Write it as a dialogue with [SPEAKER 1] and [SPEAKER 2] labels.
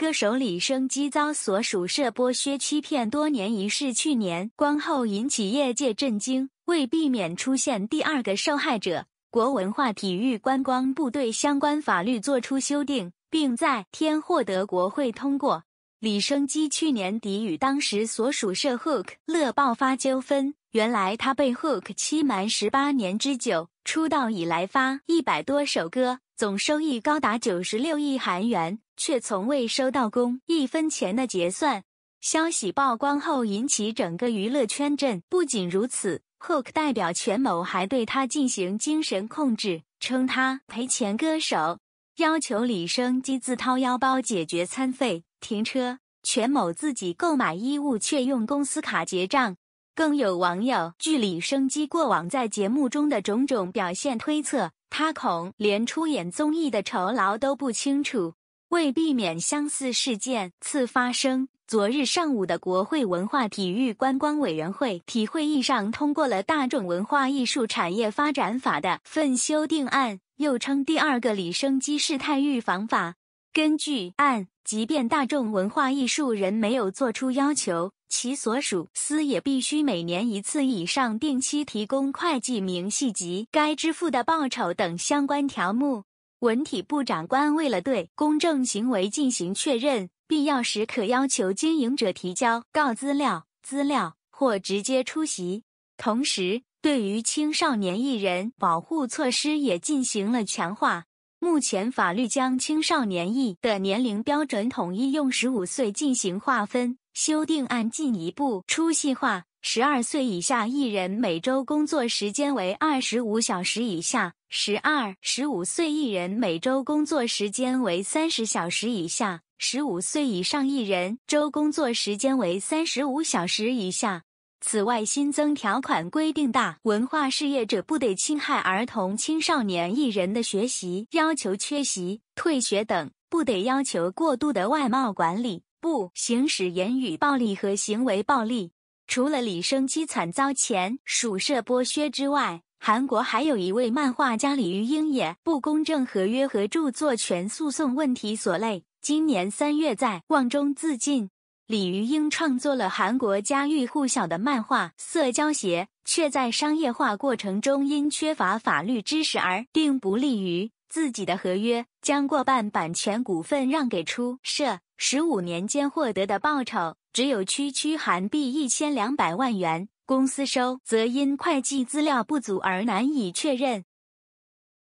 [SPEAKER 1] 歌手李生基遭所属社剥削欺骗多年一事，去年光后引起业界震惊。为避免出现第二个受害者，国文化体育观光部队相关法律作出修订，并在天获得国会通过。李生基去年底与当时所属社 HOOK 乐爆发纠纷，原来他被 HOOK 欺瞒十八年之久。出道以来发一百多首歌，总收益高达九十六亿韩元。却从未收到工一分钱的结算。消息曝光后，引起整个娱乐圈震。不仅如此，Hook 代表权某还对他进行精神控制，称他赔钱歌手，要求李生基自掏腰包解决餐费、停车。权某自己购买衣物却用公司卡结账。更有网友据李生基过往在节目中的种种表现推测，他恐连出演综艺的酬劳都不清楚。为避免相似事件次发生，昨日上午的国会文化体育观光委员会体会议上通过了《大众文化艺术产业发展法》的份修订案，又称“第二个李生基事态预防法”。根据案，即便大众文化艺术人没有作出要求，其所属司也必须每年一次以上定期提供会计明细及该支付的报酬等相关条目。文体部长官为了对公正行为进行确认，必要时可要求经营者提交告资料、资料或直接出席。同时，对于青少年艺人保护措施也进行了强化。目前法律将青少年艺的年龄标准统一用十五岁进行划分。修订案进一步出细化，十二岁以下艺人每周工作时间为二十五小时以下。十二十五岁一人每周工作时间为三十小时以下，十五岁以上一人周工作时间为三十五小时以下。此外，新增条款规定，大文化事业者不得侵害儿童、青少年艺人的学习要求、缺席、退学等，不得要求过度的外貌管理，不行使言语暴力和行为暴力。除了李生基惨遭前属社剥削之外。韩国还有一位漫画家李玉英，也不公正合约和著作权诉讼问题所累，今年三月在望中自尽。李玉英创作了韩国家喻户晓的漫画《色交邪》，却在商业化过程中因缺乏法律知识而并不利于自己的合约，将过半版权股份让给出社，十五年间获得的报酬只有区区韩币一千两百万元。公司收，则因会计资料不足而难以确认。